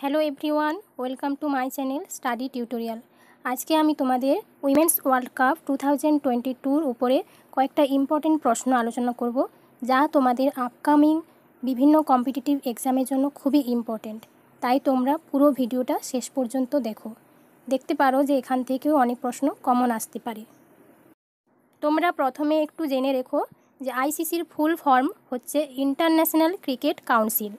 Hello everyone welcome to my channel study tutorial আজকে আমি তোমাদের women's world cup two thousand twenty টুর উপরে কয়েকটা ইম্পর্টেন্ট প্রশ্ন আলোচনা করব যা তোমাদের আপকামিং বিভিন্ন কম্পিটিটিভ এক্সামের জন্য খুবই ইম্পর্টেন্ট তাই তোমরা পুরো ভিডিওটা শেষ পর্যন্ত দেখো দেখতে পারো যে এখান থেকেও অনেক প্রশ্ন কমন আসতে পারে তোমরা প্রথমে একটু জেনে রেখো যে আইসিসির ফুল ফর্ম হচ্ছে ইন্টারন্যাশনাল ক্রিকেট কাউন্সিল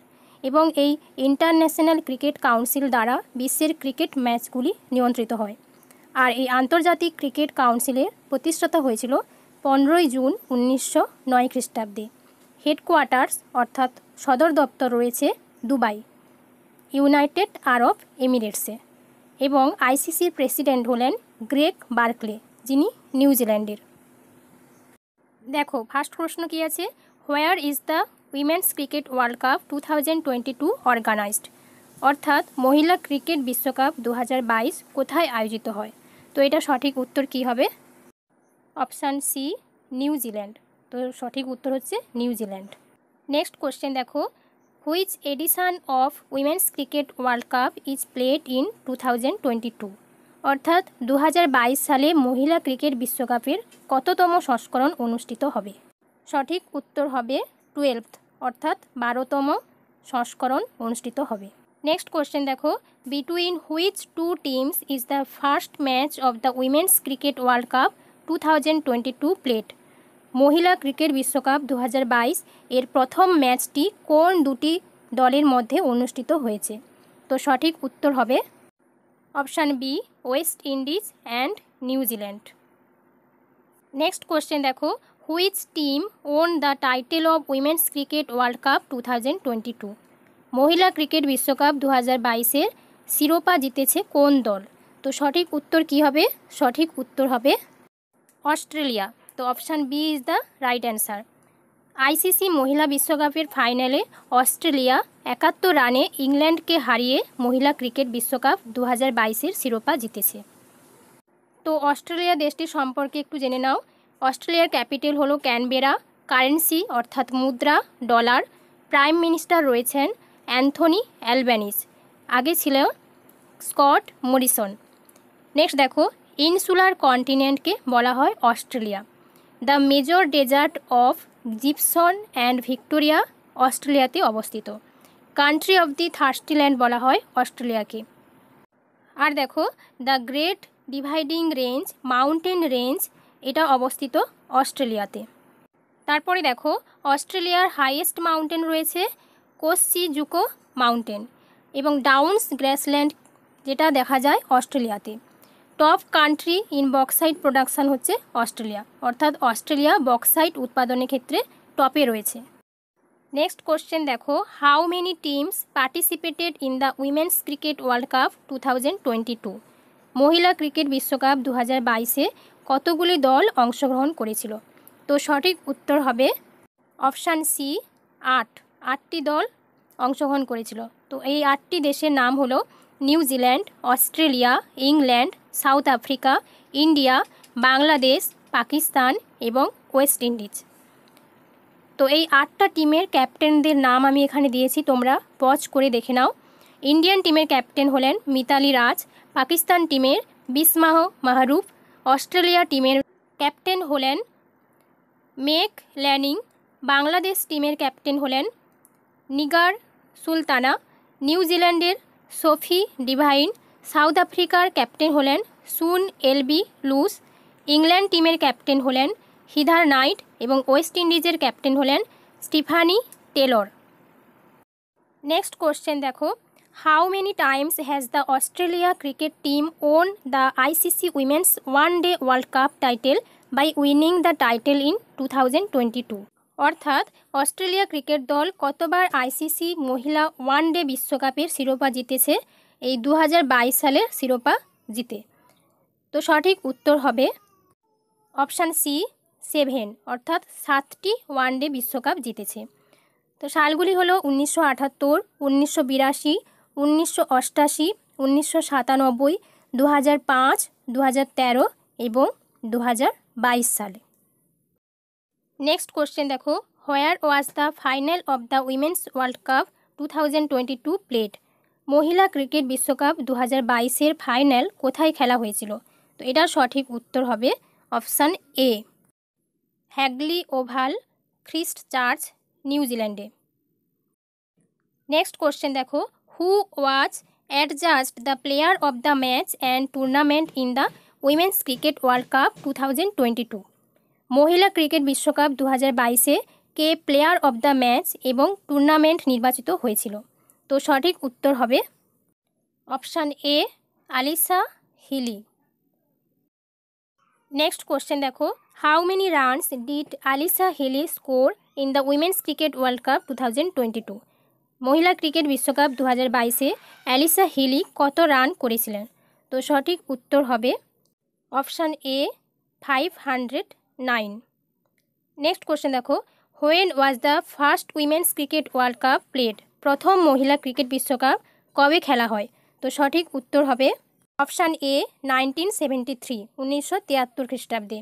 এবং এই ইন্টারন্যাশনাল ক্রিকেট কাউন্সিল দ্বারা বিশ্বের ক্রিকেট ম্যাচগুলি নিয়ন্ত্রিত হয় আর এই আন্তর্জাতিক ক্রিকেট কাউন্সিলের প্রতিষ্ঠাতা হয়েছিল পনেরোই জুন উনিশশো নয় খ্রিস্টাব্দে হেডকোয়ার্টার্স অর্থাৎ সদর দপ্তর রয়েছে দুবাই ইউনাইটেড আরব এমিরেটসে এবং আইসিসির প্রেসিডেন্ট হলেন গ্রেক বার্কলে যিনি নিউজিল্যান্ডের দেখো ফার্স্ট প্রশ্ন কী আছে where is the women's cricket world cup two thousand twenty two organized অর্থাৎ মহিলা ক্রিকেট বিশ্বকাপ দু কোথায় আয়োজিত হয় তো এটা সঠিক উত্তর কি হবে অপশান সি নিউজিল্যান্ড তো সঠিক উত্তর হচ্ছে নিউজিল্যান্ড নেক্সট কোশ্চেন দেখো which edition of women's cricket world cup is played in two thousand twenty two অর্থাৎ দু সালে মহিলা ক্রিকেট বিশ্বকাপের কততম সংস্করণ অনুষ্ঠিত হবে সঠিক উত্তর হবে টুয়েলভ অর্থাৎ বারোতম সংস্করণ অনুষ্ঠিত হবে নেক্সট কোয়েশ্চেন দেখো between which two teams is the first match of the women's cricket world cup two thousand twenty two played মহিলা ক্রিকেট বিশ্বকাপ দু এর প্রথম ম্যাচটি কোন দুটি দলের মধ্যে অনুষ্ঠিত হয়েছে তো সঠিক উত্তর হবে option B West Indies and New Zealand next question দেখো which team won the title of women's cricket world cup two thousand twenty two মহিলা ক্রিকেট বিশ্বকাপ দু হাজার বাইশের শিরোপা জিতেছে কোন দল তো সঠিক উত্তর কি হবে সঠিক উত্তর হবে অস্ট্রেলিয়া তো option B is the right answer ICC মহিলা বিশ্বকাপের ফাইনালে অস্ট্রেলিয়া একাত্তর রানে ইংল্যান্ডকে হারিয়ে মহিলা ক্রিকেট বিশ্বকাপ দু হাজার বাইশের শিরোপা জিতেছে তো অস্ট্রেলিয়া দেশটি সম্পর্কে একটু জেনে নাও অস্ট্রেলিয়ার ক্যাপিটাল হলো ক্যানবেরা কারেন্সি অর্থাৎ মুদ্রা ডলার প্রাইম মিনিস্টার রয়েছেন অ্যান্থনি অ্যালবেনিস আগে ছিল স্কট মরিসন নেক্সট দেখো ইনসুলার কন্টিনেন্টকে বলা হয় Australia the major desert of Gibson and Victoria অস্ট্রেলিয়াতে অবস্থিত কান্ট্রি অফ দি থার্স্টিল্যান্ড বলা হয় অস্ট্রেলিয়াকে আর দেখো the great dividing range mountain range এটা অবস্থিত অস্ট্রেলিয়াতে তারপরে দেখো অস্ট্রেলিয়ার হাইয়েস্ট মাউন্টেন রয়েছে কোসি জুকো মাউন্টেন এবং ডাউন্স গ্র্যাসল্যান্ড যেটা দেখা যায় অস্ট্রেলিয়াতে top country in bauxite production হচ্ছে অস্ট্রেলিয়া অর্থাৎ অস্ট্রেলিয়া বক্সাইট উৎপাদনের ক্ষেত্রে টপে রয়েছে নেক্সট কোশ্চেন দেখো how many teams participated in the women's cricket world cup two মহিলা ক্রিকেট বিশ্বকাপ দু হাজার বাইশে কতগুলি দল অংশগ্রহণ করেছিল তো সঠিক উত্তর হবে অপশান সি আট আটটি দল অংশগ্রহণ করেছিল তো এই আটটি দেশের নাম হলো New Zealand Australia England South Africa India Bangladesh Pakistan এবং ওয়েস্ট ইন্ডিজ তো এই আটটা টিমের ক্যাপ্টেনদের নাম আমি এখানে দিয়েছি তোমরা পজ করে দেখে নাও ইন্ডিয়ান টিমের ক্যাপ্টেন হলেন মিতালি রাজ পাকিস্তান টিমের বিসমাহ মাহরুফ অস্ট্রেলিয়া টিমের ক্যাপ্টেন হলেন মেক ল্যানিং বাংলাদেশ টিমের ক্যাপ্টেন হলেন নিগার সুলতানা নিউজিল্যান্ডের সোফি ডিভাইন সাউথ আফ্রিকার ক্যাপ্টেন হলেন সুন এলবি লুস ইংল্যান্ড টিমের ক্যাপ্টেন হলেন হিদার নাইট এবং ওয়েস্ট ইন্ডিজের ক্যাপ্টেন হলেন স্টিফানি টেলর নেক্সট কোশ্চেন দেখো How many times has the Australia cricket team won the ICC Women's One Day World Cup title by winning the title in 2022? অর্থাৎ Australia cricket দল কতবার ICC মহিলা one day বিশ্বকাপের শিরোপা জিতেছে এই দু সালের শিরোপা জিতে তো সঠিক উত্তর হবে অপশান সি সেভেন অর্থাৎ সাতটি ওয়ান ডে বিশ্বকাপ জিতেছে তো সালগুলি হলো উনিশশো আঠাত্তর উনিশশো বিরাশি উনিশশো অষ্টাশি উনিশশো সাতানব্বই দু হাজার পাঁচ দু হাজার তেরো এবং দু হাজার বাইশ সালে নেক্সট কোশ্চেন দেখো where was the final of the women's world cup two thousand twenty two played মহিলা ক্রিকেট বিশ্বকাপ দু হাজার বাইশের ফাইনাল কোথায় খেলা হয়েছিল তো এটার সঠিক উত্তর হবে option A Hagley Oval Christchurch নিউজিল্যান্ডে নেক্সট কোশ্চেন দেখো who was adjudged the player of the match and tournament in the women's cricket world cup two thousand twenty two মহিলা ক্রিকেট বিশ্বকাপ দু হাজার বাইশে কে প্লেয়ার অব দ্য ম্যাচ এবং টুর্নামেন্ট নির্বাচিত হয়েছিল তো সঠিক উত্তর হবে option A Alyssa Healy next question দেখো how many runs did Alyssa Healy score in the women's cricket world cup two thousand twenty two মহিলা ক্রিকেট বিশ্বকাপ দু হাজার বাইশে অ্যালিসা হিলি কত রান করেছিলেন তো সঠিক উত্তর হবে option A five hundred nine next question দেখো when was the first women's cricket world cup played প্রথম মহিলা ক্রিকেট বিশ্বকাপ কবে খেলা হয় তো সঠিক উত্তর হবে option A nineteen seventy three উনিশশো তিয়াত্তর খ্রিস্টাব্দে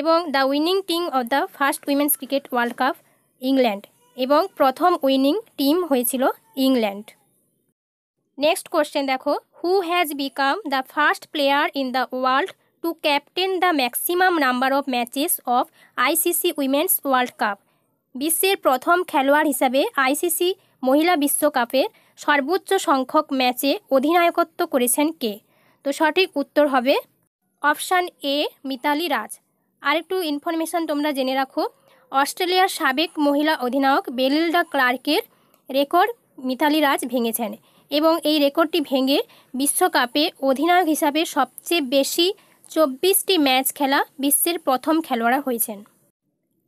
এবং the winning team of the first women's cricket world cup England এবং প্রথম উইনিং টিম হয়েছিল ইংল্যান্ড নেক্সট কোশ্চেন দেখো who has become the first player in the world to captain the maximum number of matches of ICC women's world cup বিশ্বের প্রথম খেলোয়াড় হিসাবে ICC মহিলা বিশ্বকাপের সর্বোচ্চ সংখ্যক ম্যাচে অধিনায়কত্ব করেছেন কে তো সঠিক উত্তর হবে অপশান এ মিতালি রাজ আরেকটু ইনফরমেশান তোমরা জেনে রাখো অস্ট্রেলিয়ার সাবেক মহিলা অধিনায়ক বেলিল্ডা ক্লার্কের রেকর্ড মিথালি রাজ ভেঙেছেন এবং এই রেকর্ডটি ভেঙে বিশ্বকাপে অধিনায়ক হিসাবে সবচেয়ে বেশি চব্বিশটি ম্যাচ খেলা বিশ্বের প্রথম খেলোয়াড়া হয়েছেন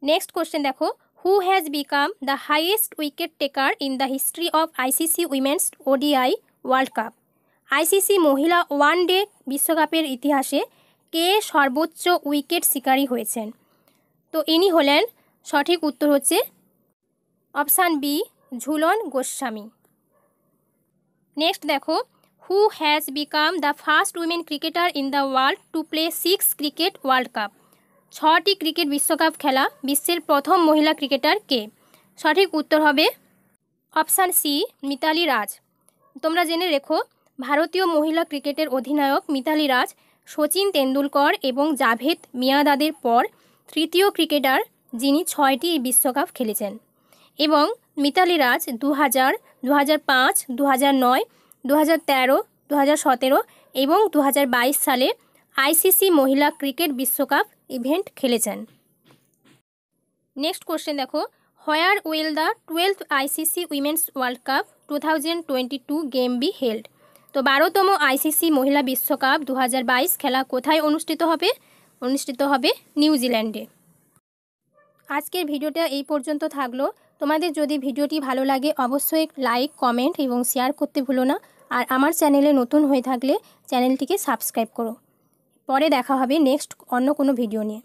নেক্সট কোশ্চেন দেখো who has become the highest wicket taker in the history of ICC women's ODI world cup ICC মহিলা ওয়ান ডে বিশ্বকাপের ইতিহাসে কে সর্বোচ্চ উইকেট শিকারী হয়েছেন তো ইনি হলেন সঠিক উত্তর হচ্ছে option B Jhulan Goswami next দেখো who has become the first women cricketer in the world to play six cricket world cup ছটি ক্রিকেট বিশ্বকাপ খেলা বিশ্বের প্রথম মহিলা ক্রিকেটার কে সঠিক উত্তর হবে অপশান সি মিতালি রাজ তোমরা জেনে রেখো ভারতীয় মহিলা ক্রিকেটের অধিনায়ক মিতালি রাজ সচিন তেন্ডুলকর এবং জাভেদ মিয়াদাদের পর তৃতীয় ক্রিকেটার যিনি ছয়টি এই বিশ্বকাপ খেলেছেন এবং মিতালি রাজ দু হাজার দু হাজার পাঁচ দু হাজার নয় দু হাজার তেরো দু হাজার সতেরো এবং দু হাজার বাইশ সালে আইসিসি মহিলা ক্রিকেট বিশ্বকাপ ইভেন্ট খেলেছেন নেক্সট কোশ্চেন দেখো where will the twelve ICC women's world cup two thousand twenty two game be held তো বারোতম আইসিসি মহিলা বিশ্বকাপ দু খেলা কোথায় অনুষ্ঠিত হবে অনুষ্ঠিত হবে নিউজিল্যান্ডে আজকের ভিডিওটা এই পর্যন্ত থাকলো তোমাদের যদি ভিডিওটি ভালো লাগে অবশ্যই লাইক কমেন্ট এবং শেয়ার করতে ভুলো না আর আমার চ্যানেলে নতুন হয়ে থাকলে চ্যানেলটিকে সাবস্ক্রাইব করো পরে দেখা হবে নেক্সট অন্য কোনো ভিডিও নিয়ে